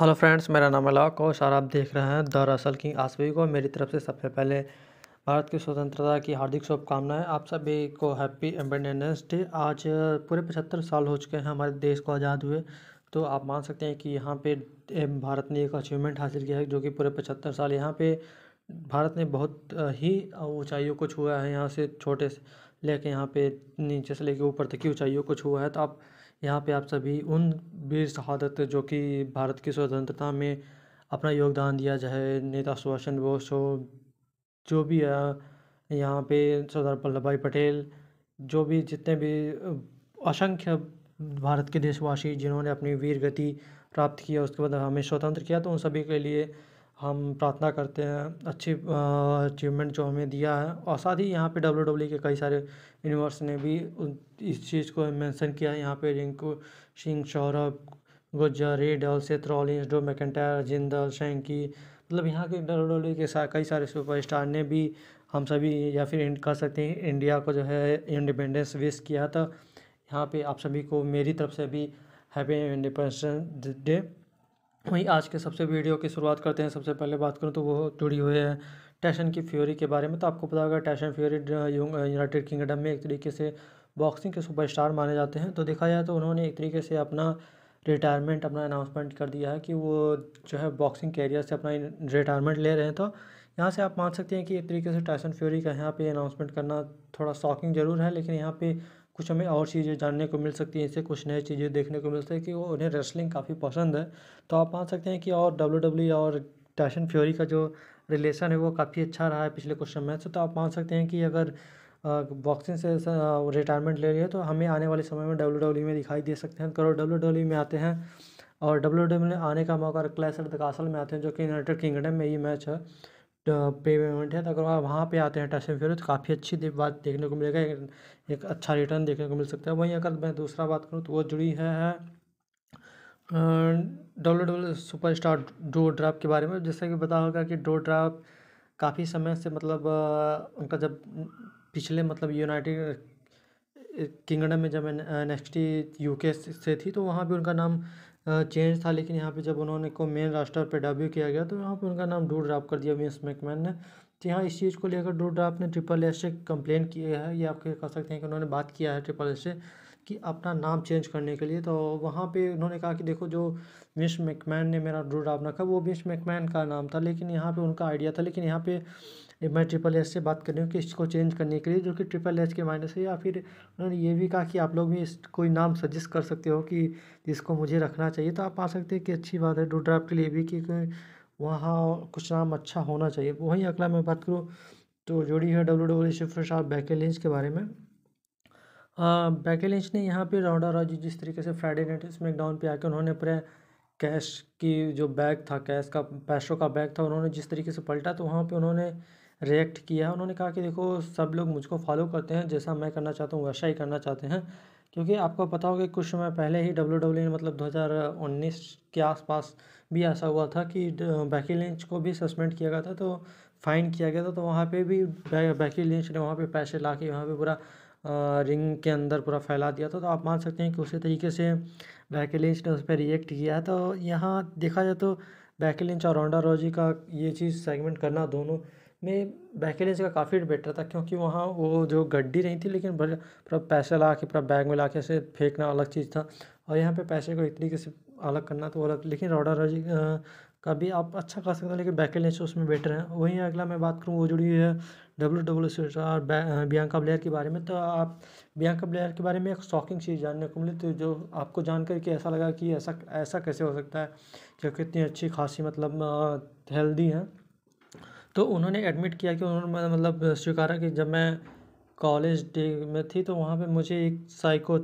hello friends मेरा नाम अलाक और और आप देख रहे हैं दरअसल की आसवी को मेरी तरफ से सबसे पहले भारत की स्वतंत्रता की हार्दिक शुभकामनाएं आप सभी को हैप्पी इंडिपेंडेंस डे आज पूरे पचहत्तर साल हो चुके हैं हमारे देश को आज़ाद हुए तो आप मान सकते हैं कि यहाँ पे भारत ने एक अचीवमेंट हासिल किया है जो कि पूरे पचहत्तर साल यहाँ पर भारत ने बहुत ही ऊँचाइयों को छुआ है यहाँ से छोटे से लेके यहाँ पे नीचे से लेके ऊपर तक की ऊँचाइयों को छुआ है तो आप यहाँ पे आप सभी उन वीर शहादत जो कि भारत की स्वतंत्रता में अपना योगदान दिया चाहे नेता सुभाष चंद्र बोस हो जो भी है यहाँ पे सरदार वल्लभ भाई पटेल जो भी जितने भी असंख्य भारत के देशवासी जिन्होंने अपनी वीर गति प्राप्त किया उसके बाद हमें स्वतंत्र किया तो उन सभी के लिए हम प्रार्थना करते हैं अच्छी अचीवमेंट जो हमें दिया है और साथ ही यहाँ पे डब्ल्यू डब्ल्यू e के कई सारे यूनिवर्स ने भी इस चीज़ को मेंशन किया है यहाँ पे Rinku Singh Saurabh Gujjar Riddle Seth Rollins Drew McIntyre Jinder Shanky मतलब यहाँ के डब्ल्यू डब्ल्यू e के सा, कई सारे सुपरस्टार ने भी हम सभी या फिर कह सकते हैं इंडिया को जो है इंडिपेंडेंस विश किया था यहाँ पे आप सभी को मेरी तरफ से भी हैप्पी इंडिपेंडेंस डे वहीं आज के सबसे वीडियो की शुरुआत करते हैं सबसे पहले बात करूँ तो वो जुड़ी हुई है टैशन की फ्योरी के बारे में तो आपको पता होगा टैशन फ्योरी यूनाइटेड किंगडम में एक तरीके से बॉक्सिंग के सुपरस्टार माने जाते हैं तो देखा जाए तो उन्होंने एक तरीके से अपना रिटायरमेंट अपना अनाउंसमेंट कर दिया है कि वो जो है बॉक्सिंग कैरियर से अपना रिटायरमेंट ले रहे हैं तो यहाँ से आप मान सकते हैं कि एक तरीके से टैशन फ्योरी का यहाँ पे अनाउंसमेंट करना थोड़ा शॉकिंग ज़रूर है लेकिन यहाँ पे कुछ हमें और चीज़ें जानने को मिल सकती हैं इससे कुछ नई चीज़ें देखने को मिल सकती है कि वो उन्हें रेसलिंग काफ़ी पसंद है तो आप मान सकते हैं कि और डब्ल्यू डब्ल्यू e और टैशन फ्योरी का जो रिलेशन है वो काफ़ी अच्छा रहा है पिछले कुछ समय से तो आप मान सकते हैं कि अगर बॉक्सिंग से रिटायरमेंट ले रही है तो हमें आने वाले समय में डब्ल्यू डब्ल्यू e में दिखाई दे सकते हैं करोड़ डब्ल्यू डब्ल्यू e में आते हैं और डब्ल्यू डब्ल्यू में आने का मौका क्लैश एट द कासल में आते हैं जो कि यूनाइटेड किंगडम में ये मैच है पेमेंट है तो अगर आप वहाँ पर आते हैं टच एंड फ्यूर तो काफ़ी अच्छी बात देखने को मिलेगा एक, एक अच्छा रिटर्न देखने को मिल सकता है वहीं अगर मैं दूसरा बात करूँ तो वो जुड़ी है W W super star Drew drop के बारे में जैसा कि पता होगा कि डो ड्राप काफ़ी समय से मतलब उनका जब पिछले मतलब यूनाइटेड किंगडम में जब नेक्स्ट यूके से थी तो वहाँ भी उनका नाम चेंज था लेकिन यहाँ पे जब उन्होंने को मेन रास्टर पर डेब्यू किया गया तो यहाँ पे उनका नाम डू ड्राप कर दिया विंस मैकमैन ने तो यहाँ इस चीज़ को लेकर डू ड्राप ने ट्रिपल एस से कंप्लेन किया है ये आप कह सकते हैं कि उन्होंने बात किया है ट्रिपल एस से कि अपना नाम चेंज करने के लिए तो वहाँ पे उन्होंने कहा कि देखो जो विंस मैकमैन ने मेरा डू ड्राप रखा वो विंस मैकमैन का नाम था लेकिन यहाँ पर उनका आइडिया था लेकिन यहाँ पर मैं ट्रिपल एच से बात कर रही हूँ कि इसको चेंज करने के लिए जो कि ट्रिपल एच के माइनस है या फिर उन्होंने ये भी कहा कि आप लोग भी इस कोई नाम सजेस्ट कर सकते हो कि जिसको मुझे रखना चाहिए तो आप आ सकते हैं कि अच्छी बात है डू ड्राफ्ट के लिए भी कि वहाँ कुछ नाम अच्छा होना चाहिए वहीं अगला मैं बात करूँ तो जोड़ी है W W shift sharp Becky Lynch के बारे में बैके लिंच ने यहाँ पर राउंडा राजी जिस तरीके से फ्राइडे नाइट इसमें डाउन पे आकर उन्होंने पूरा कैश की जो बैग था कैश का पैसों का बैग था उन्होंने जिस तरीके से पलटा तो वहाँ पे उन्होंने रिएक्ट किया है उन्होंने कहा कि देखो सब लोग मुझको फॉलो करते हैं जैसा मैं करना चाहता हूँ वैसा ही करना चाहते हैं क्योंकि आपको पता होगा कुछ समय पहले ही डब्ल्यू डब्ल्यू e मतलब 2019 के आसपास भी ऐसा हुआ था कि बैकी लिंच को भी सस्पेंड किया गया था तो फाइन किया गया था तो वहाँ पे भी बैकी लिंच ने वहाँ पे पैसे ला के वहाँ पर पूरा रिंग के अंदर पूरा फैला दिया था तो आप मान सकते हैं कि उसी तरीके से बैकी लिंच ने उस पर रिएक्ट किया है तो यहाँ देखा जाए तो बैकी लिंच और रोंडा रोजी का ये चीज़ सेगमेंट करना दोनों में बैकलेज का काफ़ी बेटर था क्योंकि वहाँ वो जो गड्डी नहीं थी लेकिन पूरा पैसा ला के पूरा बैग में ला के ऐसे फेंकना अलग चीज़ था और यहाँ पे पैसे को इतनी तरीके से अलग करना तो अलग लेकिन रोडा रोजी का भी आप अच्छा कर सकते हो लेकिन बैकलेज उसमें बेटर है वहीं अगला मैं बात करूँ वो जुड़ी हुई है डब्ल्यू डब्ल्यू और बियांका ब्लेयर के बारे में तो आप बियांका ब्लेयर के बारे में एक शॉकिंग चीज़ जानने को मिली तो जो आपको जानकर के ऐसा लगा कि ऐसा ऐसा कैसे हो सकता है क्योंकि इतनी अच्छी खासी मतलब हेल्दी है तो उन्होंने एडमिट किया कि उन्होंने मतलब स्वीकारा कि जब मैं कॉलेज डे में थी तो वहाँ पे मुझे एक साइको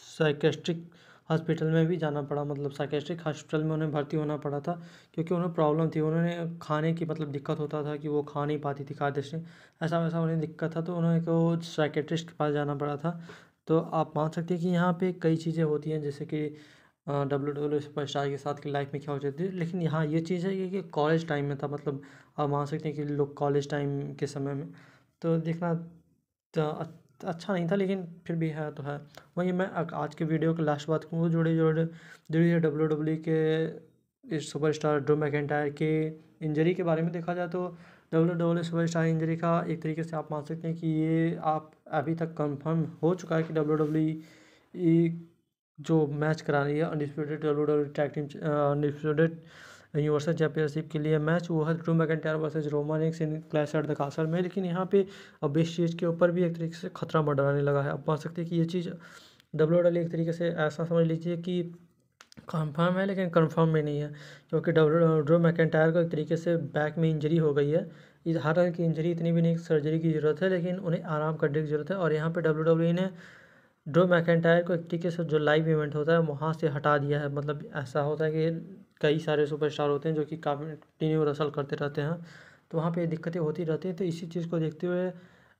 साइकेस्ट्रिक हॉस्पिटल में भी जाना पड़ा मतलब साइकेस्ट्रिक हॉस्पिटल में उन्हें भर्ती होना पड़ा था क्योंकि उन्हें प्रॉब्लम थी उन्होंने खाने की मतलब दिक्कत होता था कि वो खा नहीं पाती थी खाद्य से ऐसा वैसा उन्हें दिक्कत था तो उन्हें को साइकेट्रिस्ट के पास जाना पड़ा था तो आप मान सकते हैं कि यहाँ पे कई चीज़ें होती हैं जैसे कि डब्ल्यू डब्ल्यू सुपर स्टार के साथ की लाइफ में क्या हो जाती है लेकिन यहाँ ये चीज़ है कि कॉलेज टाइम में था मतलब आप मान सकते हैं कि लोग कॉलेज टाइम के समय में तो देखना तो अच्छा नहीं था लेकिन फिर भी है तो है वही मैं आज के वीडियो के लास्ट बात करूँ जुड़े जुड़े है डब्ल्यू डब्ल्यू e के सुपर स्टार ड्रो मैकेंटायर के इंजरी के बारे में देखा जाए तो W W super star injury का एक तरीके से आप मान सकते हैं कि ये आप अभी तक कंफर्म हो चुका है कि डब्ल्यू डब्ल्यू जो मैच करा रही है undisputed W W tag team undisputed universal championship के लिए मैच वो है ड्रू मैकेंटायर वर्सेज रोमन एक क्लैश एट द कासल में लेकिन यहाँ पे अब इस चीज़ के ऊपर भी एक तरीके से खतरा मंडराने लगा है अब मान सकते हैं कि ये चीज़ डब्ल्यू डब्ल्यू e एक तरीके से ऐसा समझ लीजिए कि कंफर्म है लेकिन कंफर्म भी नहीं है क्योंकि डब्ल्यू ड्रो मैकेंटायर को एक तरीके से बैक में इंजरी हो गई है इस की इंजरी इतनी भी नहीं सर्जरी की ज़रूरत है लेकिन उन्हें आराम करने की ज़रूरत है और यहाँ पर डब्ल्यू डब्ल्यू ने ड्रो मैकेंटायर को तरीके से जो लाइव इवेंट होता है वहाँ से हटा दिया है मतलब ऐसा होता है कि कई सारे सुपरस्टार होते हैं जो कि कंटिन्यू रसल करते रहते हैं तो वहाँ पे दिक्कतें होती रहती हैं तो इसी चीज़ को देखते हुए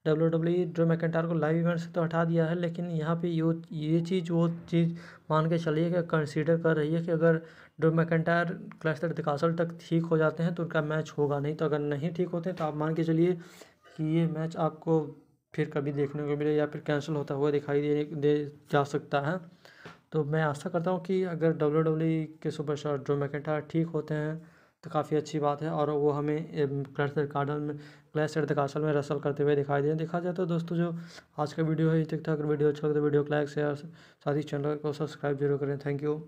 डब्ल्यू डब्ल्यू ड्रो मैकेंटायर को लाइव इवेंट से तो हटा दिया है लेकिन यहाँ पर यो ये चीज़ वो चीज़ मान के चलिए कि कंसिडर कर रही है कि अगर ड्रो मैकेंटायर क्लस्टर दिकासल तक ठीक हो जाते हैं तो उनका मैच होगा नहीं तो अगर नहीं ठीक होते तो आप मान के चलिए कि ये मैच आपको फिर कभी देखने को मिले या फिर कैंसिल होता हुआ दिखाई दे दे जा सकता है तो मैं आशा करता हूँ कि अगर डब्ल्यू डब्ल्यू e के सुपरस्टार जो मैकेटा ठीक होते हैं तो काफ़ी अच्छी बात है और वो हमें क्लैश कार्डन में क्लैश एट द में रसल करते हुए दिखाई दे देखा जाए तो दोस्तों जो आज का वीडियो है ठीक ठाक वीडियो अच्छा लगता है तो वीडियो को लाइक शेयर साथ ही चैनल को सब्सक्राइब जरूर करें थैंक यू